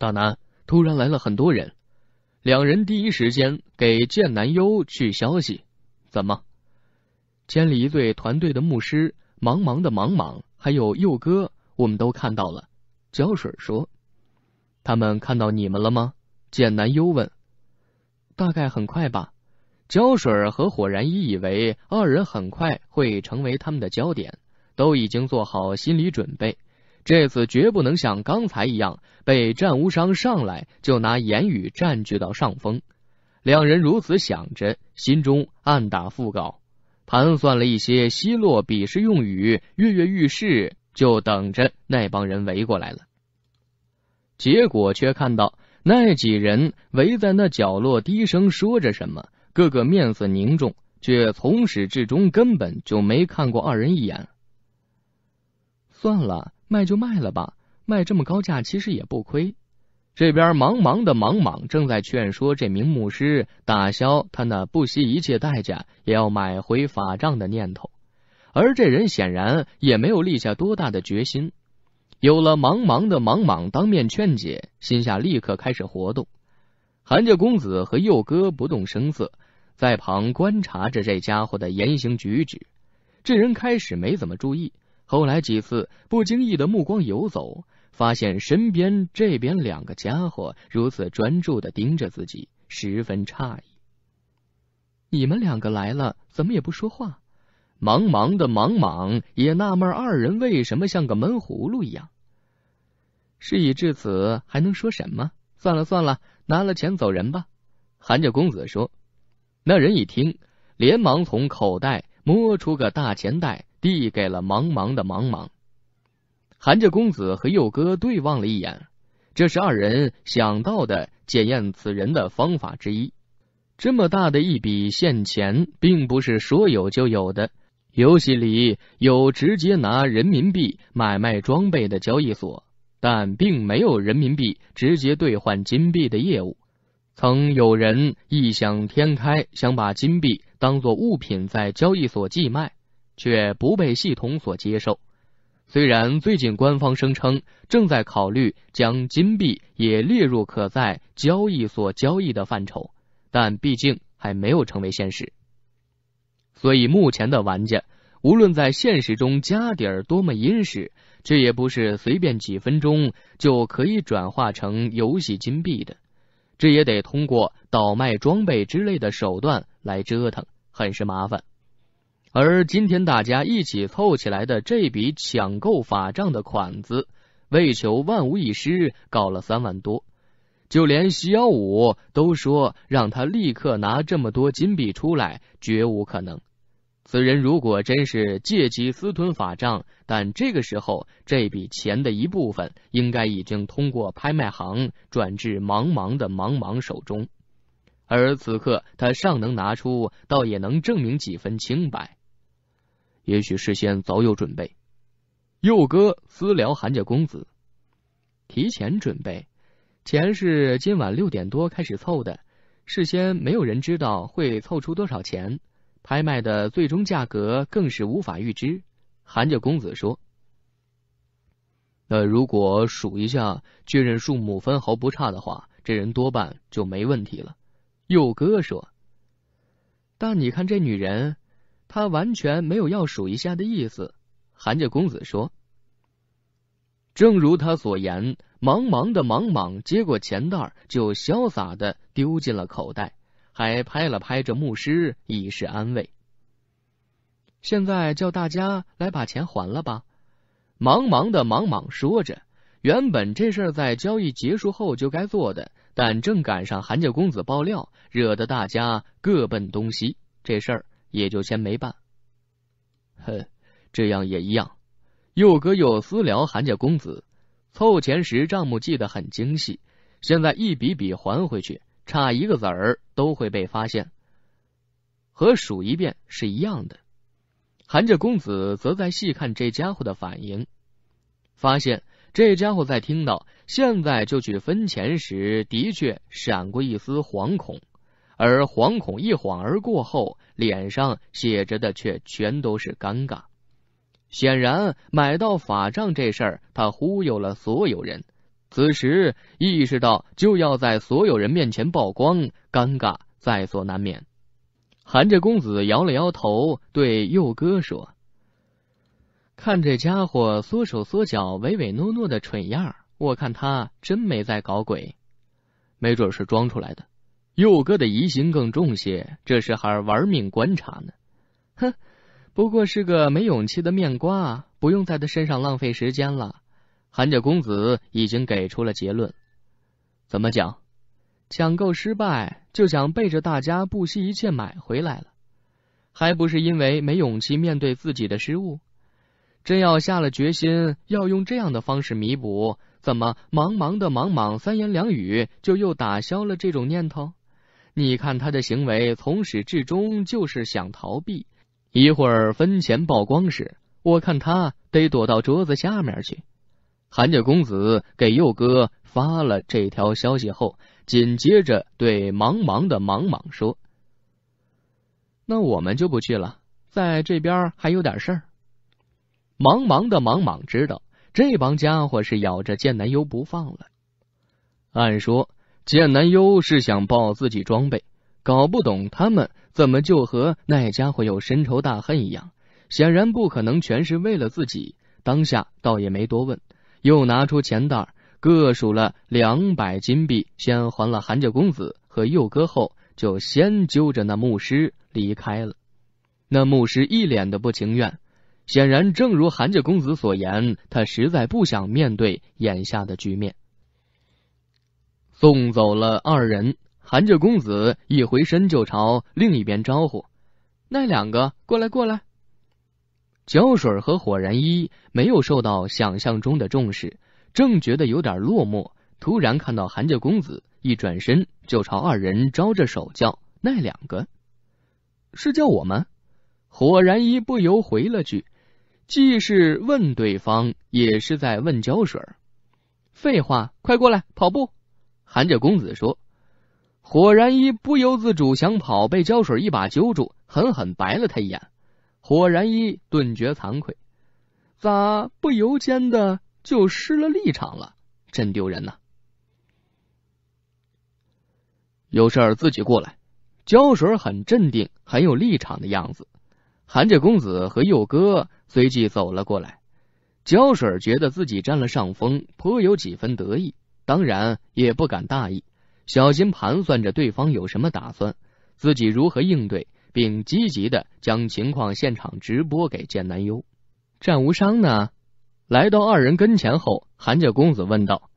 大南突然来了很多人，两人第一时间给剑南优去消息，怎么？千里一队团队的牧师、茫茫的茫茫，还有佑哥，我们都看到了。胶水说，他们看到你们了吗？剑南优问。大概很快吧。胶水和火然一以为二人很快会成为他们的焦点，都已经做好心理准备。这次绝不能像刚才一样被战无伤上来就拿言语占据到上风。两人如此想着，心中暗打腹稿，盘算了一些奚落鄙视用语，跃跃欲试，就等着那帮人围过来了。结果却看到那几人围在那角落低声说着什么，个个面色凝重，却从始至终根本就没看过二人一眼。算了。卖就卖了吧，卖这么高价其实也不亏。这边茫茫的茫茫正在劝说这名牧师打消他那不惜一切代价也要买回法杖的念头，而这人显然也没有立下多大的决心。有了茫茫的茫茫当面劝解，心下立刻开始活动。韩家公子和佑哥不动声色，在旁观察着这家伙的言行举止。这人开始没怎么注意。后来几次不经意的目光游走，发现身边这边两个家伙如此专注的盯着自己，十分诧异。你们两个来了，怎么也不说话？茫茫的茫茫也纳闷二人为什么像个闷葫芦一样。事已至此，还能说什么？算了算了，拿了钱走人吧。韩家公子说。那人一听，连忙从口袋摸出个大钱袋。递给了茫茫的茫茫，韩家公子和佑哥对望了一眼。这是二人想到的检验此人的方法之一。这么大的一笔现钱，并不是说有就有的。游戏里有直接拿人民币买卖装备的交易所，但并没有人民币直接兑换金币的业务。曾有人异想天开，想把金币当做物品在交易所寄卖。却不被系统所接受。虽然最近官方声称正在考虑将金币也列入可在交易所交易的范畴，但毕竟还没有成为现实。所以目前的玩家，无论在现实中家底儿多么殷实，这也不是随便几分钟就可以转化成游戏金币的。这也得通过倒卖装备之类的手段来折腾，很是麻烦。而今天大家一起凑起来的这笔抢购法杖的款子，为求万无一失，搞了三万多。就连耀武都说，让他立刻拿这么多金币出来，绝无可能。此人如果真是借机私吞法杖，但这个时候这笔钱的一部分，应该已经通过拍卖行转至茫茫的茫茫手中。而此刻他尚能拿出，倒也能证明几分清白。也许事先早有准备，佑哥私聊韩家公子，提前准备钱是今晚六点多开始凑的，事先没有人知道会凑出多少钱，拍卖的最终价格更是无法预知。韩家公子说：“那如果数一下，确认数目分毫不差的话，这人多半就没问题了。”佑哥说：“但你看这女人。”他完全没有要数一下的意思。韩家公子说：“正如他所言，忙忙的忙忙接过钱袋，就潇洒的丢进了口袋，还拍了拍这牧师以示安慰。现在叫大家来把钱还了吧。”忙忙的忙忙说着，原本这事在交易结束后就该做的，但正赶上韩家公子爆料，惹得大家各奔东西。这事儿。也就先没办，哼，这样也一样。又哥又私聊韩家公子，凑钱时账目记得很精细，现在一笔笔还回去，差一个子儿都会被发现，和数一遍是一样的。韩家公子则在细看这家伙的反应，发现这家伙在听到现在就去分钱时，的确闪过一丝惶恐。而惶恐一晃而过后，脸上写着的却全都是尴尬。显然买到法杖这事儿，他忽悠了所有人。此时意识到就要在所有人面前曝光，尴尬在所难免。韩家公子摇了摇头，对佑哥说：“看这家伙缩手缩脚、唯唯诺诺的蠢样，我看他真没在搞鬼，没准是装出来的。”佑哥的疑心更重些，这时还玩命观察呢。哼，不过是个没勇气的面瓜，不用在他身上浪费时间了。韩家公子已经给出了结论，怎么讲？抢购失败，就想背着大家不惜一切买回来了，还不是因为没勇气面对自己的失误？真要下了决心，要用这样的方式弥补，怎么茫茫的茫茫三言两语就又打消了这种念头？你看他的行为，从始至终就是想逃避。一会儿分钱曝光时，我看他得躲到桌子下面去。韩家公子给佑哥发了这条消息后，紧接着对茫茫的茫茫说：“那我们就不去了，在这边还有点事儿。”茫茫的茫茫知道，这帮家伙是咬着剑南优不放了。按说……剑南优是想报自己装备，搞不懂他们怎么就和那家伙有深仇大恨一样，显然不可能全是为了自己。当下倒也没多问，又拿出钱袋，各数了两百金币，先还了韩家公子和佑哥后，就先揪着那牧师离开了。那牧师一脸的不情愿，显然正如韩家公子所言，他实在不想面对眼下的局面。送走了二人，韩家公子一回身就朝另一边招呼：“那两个过来，过来。”胶水和火然一没有受到想象中的重视，正觉得有点落寞，突然看到韩家公子一转身就朝二人招着手叫：“那两个，是叫我吗？”火然一不由回了句：“既是问对方，也是在问胶水。”“废话，快过来跑步。”韩家公子说：“火然一不由自主想跑，被胶水一把揪住，狠狠白了他一眼。火然一顿觉惭愧，咋不由间的就失了立场了？真丢人呐！有事儿自己过来。”胶水很镇定，很有立场的样子。韩家公子和佑哥随即走了过来。胶水觉得自己占了上风，颇有几分得意。当然也不敢大意，小心盘算着对方有什么打算，自己如何应对，并积极的将情况现场直播给剑南优。战无伤呢？来到二人跟前后，韩家公子问道。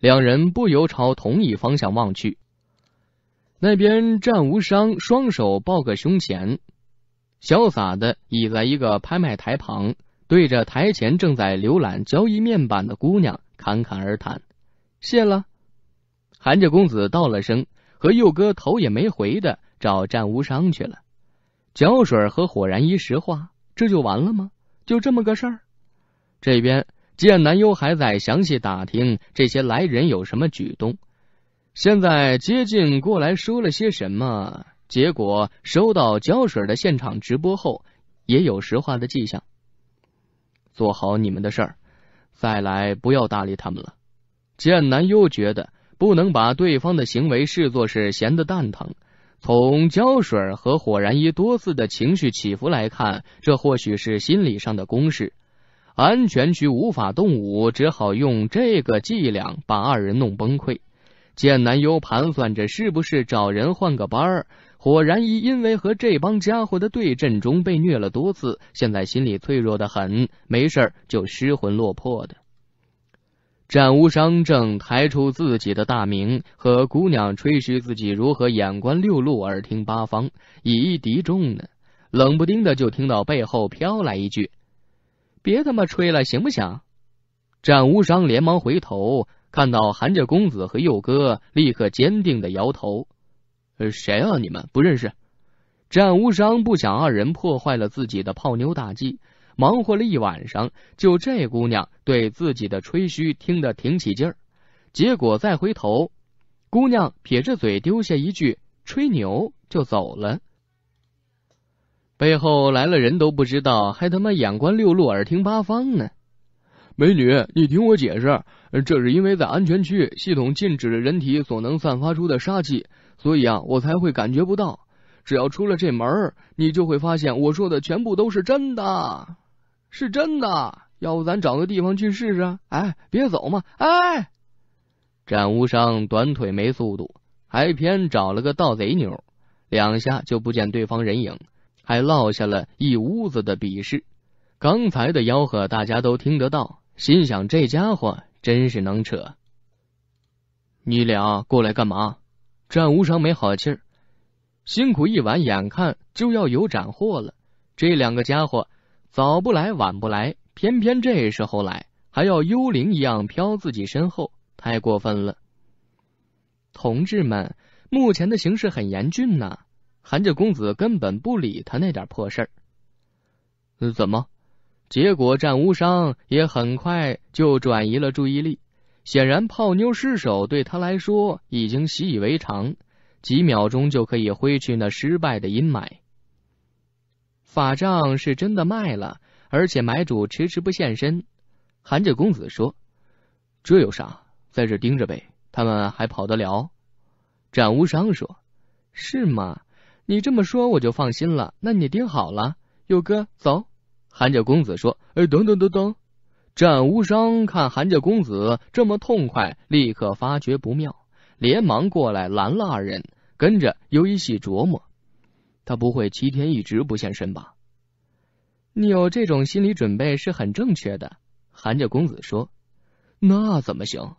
两人不由朝同一方向望去。那边战无伤双手抱个胸前，潇洒的倚在一个拍卖台旁，对着台前正在浏览交易面板的姑娘侃侃而谈。谢了，韩家公子道了声，和佑哥头也没回的找战无伤去了。胶水和火然一石化，这就完了吗？就这么个事儿？这边见南幽还在详细打听这些来人有什么举动，现在接近过来说了些什么？结果收到胶水的现场直播后，也有石化的迹象。做好你们的事儿，再来不要搭理他们了。剑南优觉得不能把对方的行为视作是闲得蛋疼。从胶水和火然一多次的情绪起伏来看，这或许是心理上的攻势。安全区无法动武，只好用这个伎俩把二人弄崩溃。剑南优盘算着是不是找人换个班儿。火然一因为和这帮家伙的对阵中被虐了多次，现在心里脆弱的很，没事就失魂落魄的。战无伤正抬出自己的大名和姑娘吹嘘自己如何眼观六路耳听八方以一敌众呢，冷不丁的就听到背后飘来一句：“别他妈吹了，行不行？”战无伤连忙回头，看到韩家公子和佑哥，立刻坚定的摇头：“谁啊？你们不认识？”战无伤不想二人破坏了自己的泡妞大计。忙活了一晚上，就这姑娘对自己的吹嘘听得挺起劲儿。结果再回头，姑娘撇着嘴丢下一句“吹牛”就走了。背后来了人都不知道，还他妈眼观六路耳听八方呢。美女，你听我解释，这是因为在安全区，系统禁止了人体所能散发出的杀气，所以啊，我才会感觉不到。只要出了这门你就会发现我说的全部都是真的。是真的，要不咱找个地方去试试？哎，别走嘛！哎，战无伤短腿没速度，还偏找了个盗贼妞，两下就不见对方人影，还落下了一屋子的鄙视。刚才的吆喝大家都听得到，心想这家伙真是能扯。你俩过来干嘛？战无伤没好气儿，辛苦一晚，眼看就要有斩获了，这两个家伙。早不来，晚不来，偏偏这时候来，还要幽灵一样飘自己身后，太过分了。同志们，目前的形势很严峻呐。韩家公子根本不理他那点破事儿。怎么？结果战无伤也很快就转移了注意力，显然泡妞失手对他来说已经习以为常，几秒钟就可以挥去那失败的阴霾。法杖是真的卖了，而且买主迟迟不现身。韩家公子说：“这有啥，在这盯着呗，他们还跑得了？”展无伤说：“是吗？你这么说我就放心了。那你盯好了，佑哥走。”韩家公子说：“哎，等等等等。”展无伤看韩家公子这么痛快，立刻发觉不妙，连忙过来拦了二人，跟着又一喜琢磨。他不会七天一直不现身吧？你有这种心理准备是很正确的。韩家公子说：“那怎么行？”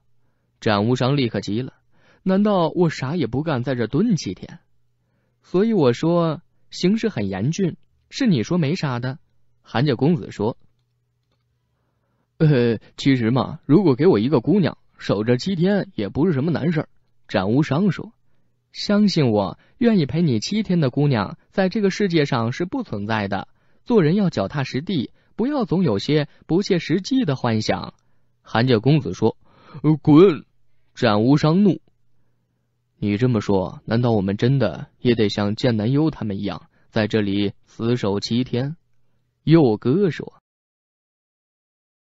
展无伤立刻急了：“难道我啥也不干，在这蹲七天？”所以我说形势很严峻，是你说没啥的。韩家公子说：“呃，其实嘛，如果给我一个姑娘守着七天，也不是什么难事儿。”展无伤说。相信我，愿意陪你七天的姑娘，在这个世界上是不存在的。做人要脚踏实地，不要总有些不切实际的幻想。韩家公子说：“滚！”展无伤怒：“你这么说，难道我们真的也得像剑南幽他们一样，在这里死守七天？”佑哥说。